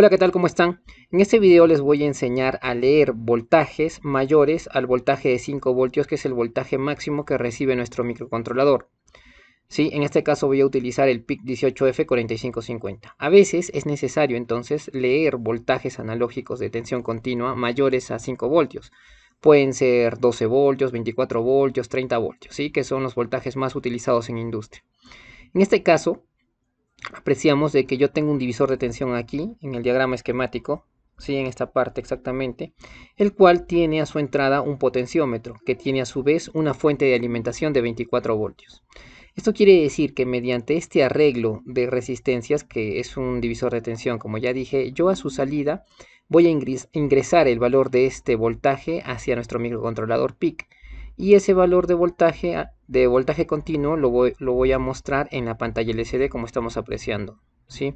Hola, ¿qué tal? ¿Cómo están? En este video les voy a enseñar a leer voltajes mayores al voltaje de 5 voltios, que es el voltaje máximo que recibe nuestro microcontrolador. ¿Sí? En este caso voy a utilizar el PIC 18F4550. A veces es necesario entonces leer voltajes analógicos de tensión continua mayores a 5 voltios. Pueden ser 12 voltios, 24 voltios, 30 voltios, ¿sí? que son los voltajes más utilizados en industria. En este caso, apreciamos de que yo tengo un divisor de tensión aquí, en el diagrama esquemático, ¿sí? en esta parte exactamente, el cual tiene a su entrada un potenciómetro, que tiene a su vez una fuente de alimentación de 24 voltios. Esto quiere decir que mediante este arreglo de resistencias, que es un divisor de tensión, como ya dije, yo a su salida voy a ingresar el valor de este voltaje hacia nuestro microcontrolador PIC, y ese valor de voltaje de voltaje continuo lo voy, a mostrar en la pantalla LCD como estamos apreciando. ¿sí?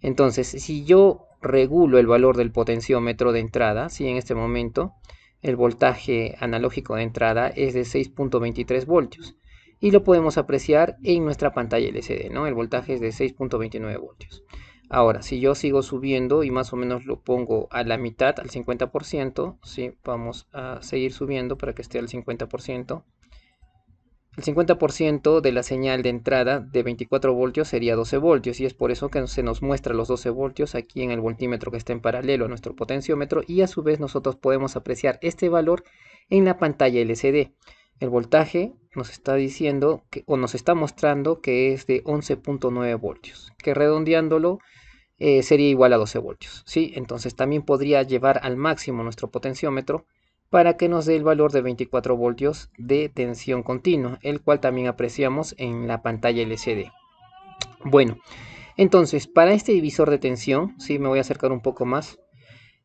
Entonces, si yo regulo el valor del potenciómetro de entrada, si en este momento el voltaje analógico de entrada es de 6.23 voltios y lo podemos apreciar en nuestra pantalla LCD, ¿no? El voltaje es de 6.29 voltios. Ahora, si yo sigo subiendo y más o menos lo pongo a la mitad, al 50%, ¿sí? vamos a seguir subiendo para que esté al 50%. El 50% de la señal de entrada de 24 voltios sería 12 voltios y es por eso que se nos muestra los 12 voltios aquí en el voltímetro que está en paralelo a nuestro potenciómetro y a su vez nosotros podemos apreciar este valor en la pantalla LCD. El voltaje nos está diciendo o nos está mostrando que es de 11.9 voltios, que redondeándolo eh, sería igual a 12 voltios. ¿sí? Entonces también podría llevar al máximo nuestro potenciómetro para que nos dé el valor de 24 voltios de tensión continua, el cual también apreciamos en la pantalla LCD. Bueno, entonces para este divisor de tensión, si me voy a acercar un poco más,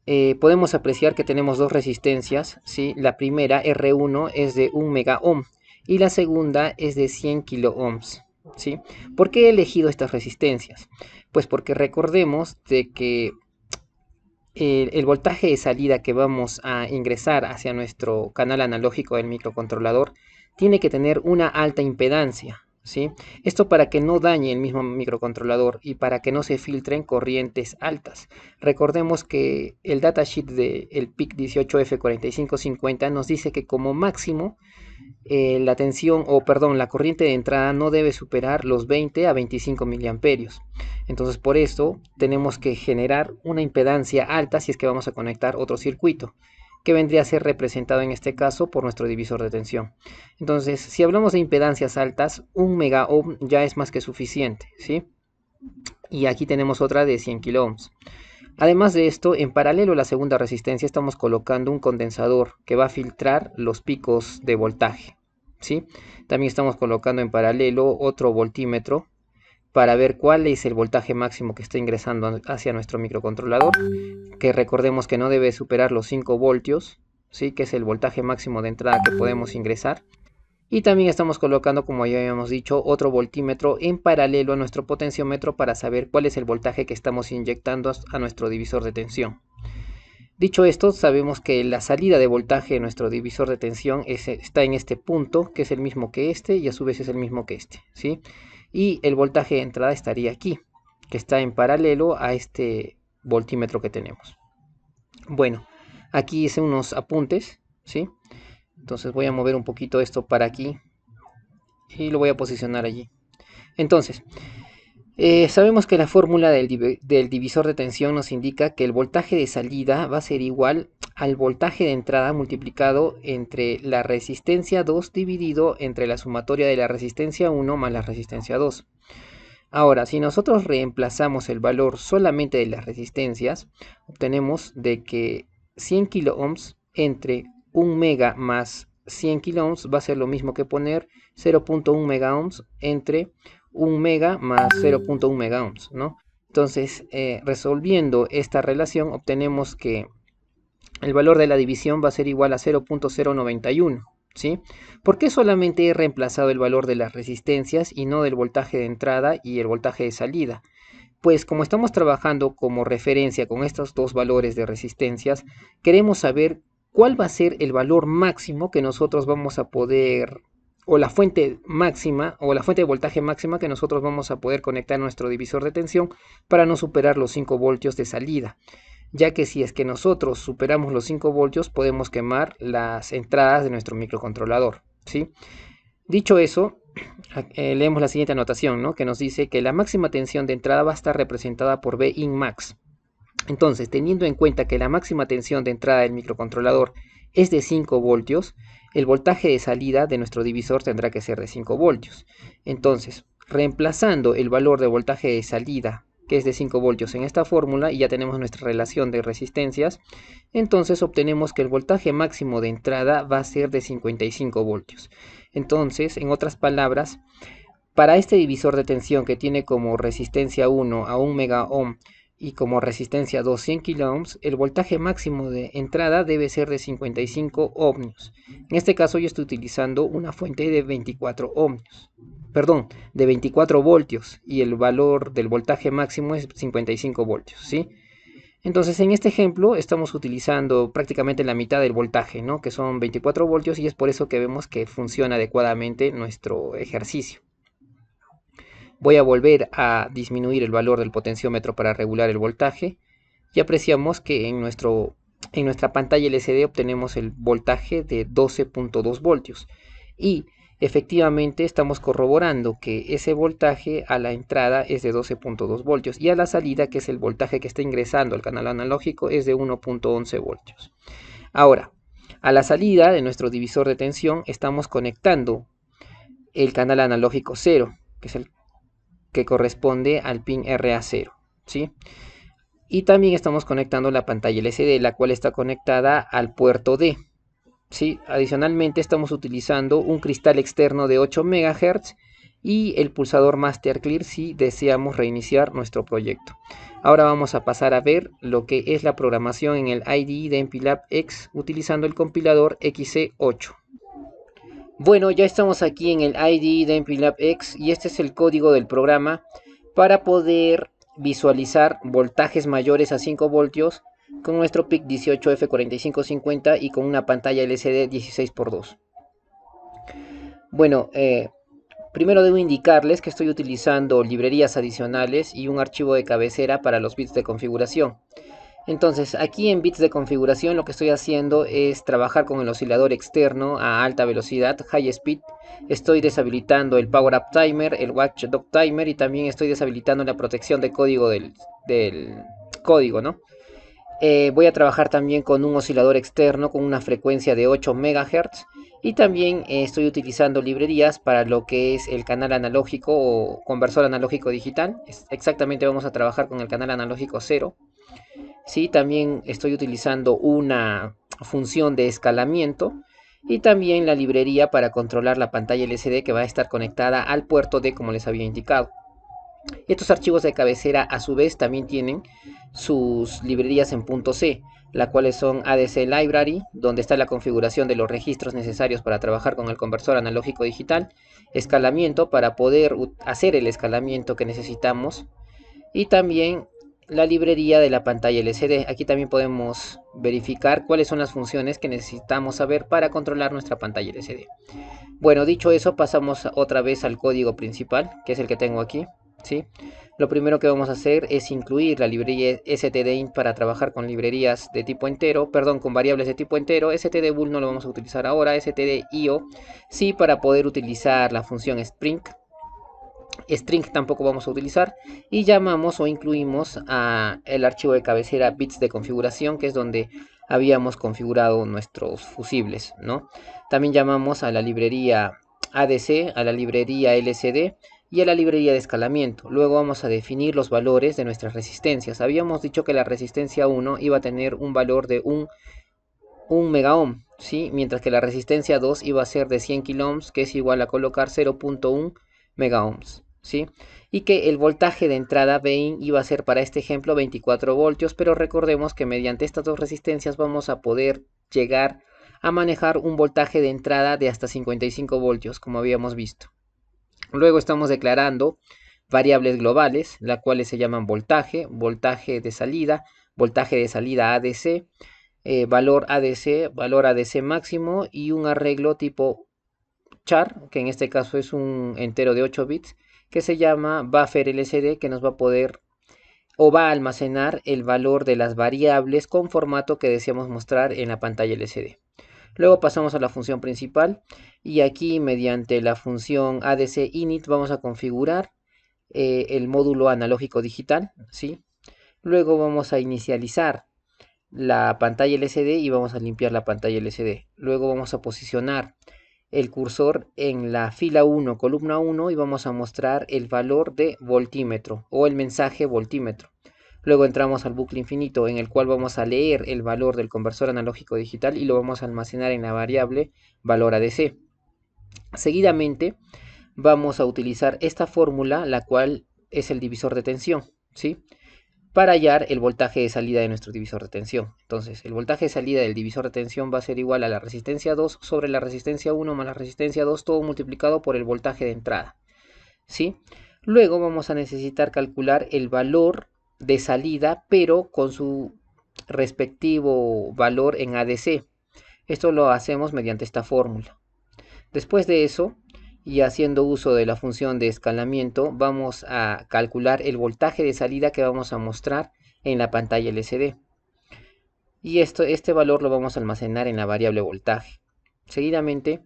eh, podemos apreciar que tenemos dos resistencias, ¿sí? la primera R1 es de 1 mega ohm y la segunda es de 100 kilo ohms. ¿sí? ¿Por qué he elegido estas resistencias? Pues porque recordemos de que el, voltaje de salida que vamos a ingresar hacia nuestro canal analógico del microcontrolador tiene que tener una alta impedancia. ¿sí? Esto para que no dañe el mismo microcontrolador y para que no se filtren corrientes altas. Recordemos que el datasheet del PIC 18F4550 nos dice que como máximo eh, la tensión o perdón, la corriente de entrada no debe superar los 20 a 25 miliamperios. Entonces por esto tenemos que generar una impedancia alta si es que vamos a conectar otro circuito que vendría a ser representado en este caso por nuestro divisor de tensión. Entonces, si hablamos de impedancias altas, un mega ya es más que suficiente, ¿sí? Y aquí tenemos otra de 100 kilo Además de esto, en paralelo a la segunda resistencia estamos colocando un condensador que va a filtrar los picos de voltaje. También estamos colocando en paralelo otro voltímetro para ver cuál es el voltaje máximo que está ingresando hacia nuestro microcontrolador, que recordemos que no debe superar los 5 voltios, ¿sí? que es el voltaje máximo de entrada que podemos ingresar. Y también estamos colocando, como ya habíamos dicho, otro voltímetro en paralelo a nuestro potenciómetro para saber cuál es el voltaje que estamos inyectando a nuestro divisor de tensión. Dicho esto, sabemos que la salida de voltaje de nuestro divisor de tensión eh, está en este punto, que es el mismo que este y a su vez es el mismo que este. ¿sí? Y el voltaje de entrada estaría aquí, que está en paralelo a este voltímetro que tenemos. Bueno, aquí hice unos apuntes, ¿sí? Entonces voy a mover un poquito esto para aquí y lo voy a posicionar allí. Entonces, eh, sabemos que la fórmula del, divisor de tensión nos indica que el voltaje de salida va a ser igual al voltaje de entrada multiplicado entre la resistencia 2 dividido entre la sumatoria de la resistencia 1 más la resistencia 2. Ahora, si nosotros reemplazamos el valor solamente de las resistencias, obtenemos de que 100 kilo entre 1 mega más 100 kΩ va a ser lo mismo que poner 0.1 mega entre 1 mega más 0.1 mm. ohms, ¿no? Entonces, eh, resolviendo esta relación, obtenemos que el valor de la división va a ser igual a 0.091, ¿sí? ¿Por qué solamente he reemplazado el valor de las resistencias y no del voltaje de entrada y el voltaje de salida? Pues como estamos trabajando como referencia con estos dos valores de resistencias, queremos saber cuál va a ser el valor máximo que nosotros vamos a poder o la fuente máxima o la fuente de voltaje máxima que nosotros vamos a poder conectar a nuestro divisor de tensión para no superar los 5 voltios de salida ya que si es que nosotros superamos los 5 voltios podemos quemar las entradas de nuestro microcontrolador ¿sí? dicho eso eh, leemos la siguiente anotación ¿no? que nos dice que la máxima tensión de entrada va a estar representada por B in max entonces teniendo en cuenta que la máxima tensión de entrada del microcontrolador es de 5 voltios el voltaje de salida de nuestro divisor tendrá que ser de 5 voltios. Entonces, reemplazando el valor de voltaje de salida, que es de 5 voltios en esta fórmula, y ya tenemos nuestra relación de resistencias, entonces obtenemos que el voltaje máximo de entrada va a ser de 55 voltios. Entonces, en otras palabras, para este divisor de tensión que tiene como resistencia 1 a 1 mega ohm y como resistencia 200 kΩ, el voltaje máximo de entrada debe ser de 55 ohmios. En este caso yo estoy utilizando una fuente de 24 ohmios, perdón, de 24 voltios y el valor del voltaje máximo es 55 voltios, ¿sí? Entonces en este ejemplo estamos utilizando prácticamente la mitad del voltaje, ¿no? Que son 24 voltios y es por eso que vemos que funciona adecuadamente nuestro ejercicio. Voy a volver a disminuir el valor del potenciómetro para regular el voltaje y apreciamos que en, nuestro, en nuestra pantalla LCD obtenemos el voltaje de 12.2 voltios y efectivamente estamos corroborando que ese voltaje a la entrada es de 12.2 voltios y a la salida, que es el voltaje que está ingresando al canal analógico, es de 1.11 voltios. Ahora, a la salida de nuestro divisor de tensión estamos conectando el canal analógico 0, que es el que corresponde al pin RA0, ¿sí? Y también estamos conectando la pantalla LCD, la cual está conectada al puerto D. ¿sí? Adicionalmente estamos utilizando un cristal externo de 8 MHz y el pulsador Master Clear si deseamos reiniciar nuestro proyecto. Ahora vamos a pasar a ver lo que es la programación en el IDE de MPLAB X utilizando el compilador XC8. Bueno, ya estamos aquí en el ID de MPLAB X y este es el código del programa para poder visualizar voltajes mayores a 5 voltios con nuestro PIC 18F4550 y con una pantalla LCD 16x2. Bueno, eh, primero debo indicarles que estoy utilizando librerías adicionales y un archivo de cabecera para los bits de configuración. Entonces, aquí en bits de configuración lo que estoy haciendo es trabajar con el oscilador externo a alta velocidad, high speed. Estoy deshabilitando el Power Up Timer, el watch Watchdog Timer y también estoy deshabilitando la protección de código del, código, ¿no? Eh, voy a trabajar también con un oscilador externo con una frecuencia de 8 MHz y también estoy utilizando librerías para lo que es el canal analógico o conversor analógico digital. exactamente vamos a trabajar con el canal analógico 0. ¿sí? También estoy utilizando una función de escalamiento y también la librería para controlar la pantalla LCD que va a estar conectada al puerto D como les había indicado. Estos archivos de cabecera a su vez también tienen sus librerías en punto .c, las cuales son ADC Library, donde está la configuración de los registros necesarios para trabajar con el conversor analógico digital, escalamiento para poder hacer el escalamiento que necesitamos y también la librería de la pantalla LCD. Aquí también podemos verificar cuáles son las funciones que necesitamos saber para controlar nuestra pantalla LCD. Bueno, dicho eso, pasamos otra vez al código principal, que es el que tengo aquí. ¿sí? Lo primero que vamos a hacer es incluir la librería stdin para trabajar con librerías de tipo entero, perdón, con variables de tipo entero. stdbool no lo vamos a utilizar ahora, stdio sí para poder utilizar la función spring string tampoco vamos a utilizar y llamamos o incluimos a el archivo de cabecera bits de configuración que es donde habíamos configurado nuestros fusibles ¿no? también llamamos a la librería ADC, a la librería LCD y a la librería de escalamiento. Luego vamos a definir los valores de nuestras resistencias. Habíamos dicho que la resistencia 1 iba a tener un valor de 1 un, un mega ¿sí? mientras que la resistencia 2 iba a ser de 100 kilo que es igual a colocar 0.1 mega y que el voltaje de entrada in iba a ser para este ejemplo 24 voltios, pero recordemos que mediante estas dos resistencias vamos a poder llegar a manejar un voltaje de entrada de hasta 55 voltios, como habíamos visto. Luego estamos declarando variables globales, las cuales se llaman voltaje, voltaje de salida, voltaje de salida ADC, eh, valor ADC, valor ADC máximo y un arreglo tipo char, que en este caso es un entero de 8 bits, que se llama buffer LCD que nos va a poder o va a almacenar el valor de las variables con formato que deseamos mostrar en la pantalla LCD. Luego pasamos a la función principal y aquí mediante la función ADC init vamos a configurar eh, el módulo analógico digital. ¿sí? Luego vamos a inicializar la pantalla LCD y vamos a limpiar la pantalla LCD. Luego vamos a posicionar el cursor en la fila 1, columna 1 y vamos a mostrar el valor de voltímetro o el mensaje voltímetro. Luego entramos al bucle infinito en el cual vamos a leer el valor del conversor analógico digital y lo vamos a almacenar en la variable valor ADC. Seguidamente vamos a utilizar esta fórmula la cual es el divisor de tensión. ¿sí? para hallar el voltaje de salida de nuestro divisor de tensión. Entonces, el voltaje de salida del divisor de tensión va a ser igual a la resistencia 2 sobre la resistencia 1 más la resistencia 2, todo multiplicado por el voltaje de entrada. ¿Sí? Luego vamos a necesitar calcular el valor de salida, pero con su respectivo valor en ADC. Esto lo hacemos mediante esta fórmula. Después de eso, y haciendo uso de la función de escalamiento vamos a calcular el voltaje de salida que vamos a mostrar en la pantalla LCD. Y esto, este valor lo vamos a almacenar en la variable voltaje. Seguidamente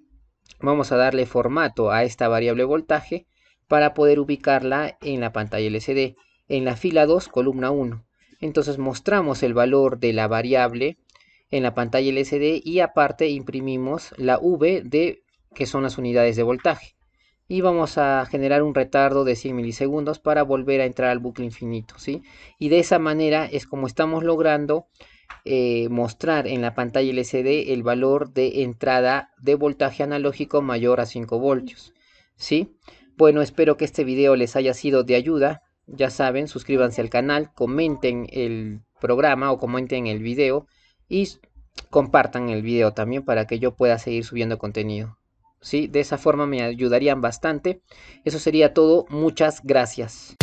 vamos a darle formato a esta variable voltaje para poder ubicarla en la pantalla LCD, en la fila 2, columna 1. Entonces mostramos el valor de la variable en la pantalla LCD y aparte imprimimos la V de que son las unidades de voltaje. Y vamos a generar un retardo de 100 milisegundos para volver a entrar al bucle infinito. ¿sí? Y de esa manera es como estamos logrando eh, mostrar en la pantalla LCD el valor de entrada de voltaje analógico mayor a 5 voltios. ¿sí? Bueno, espero que este video les haya sido de ayuda. Ya saben, suscríbanse al canal, comenten el programa o comenten el video y compartan el video también para que yo pueda seguir subiendo contenido. De esa forma me ayudarían bastante. Eso sería todo. Muchas gracias.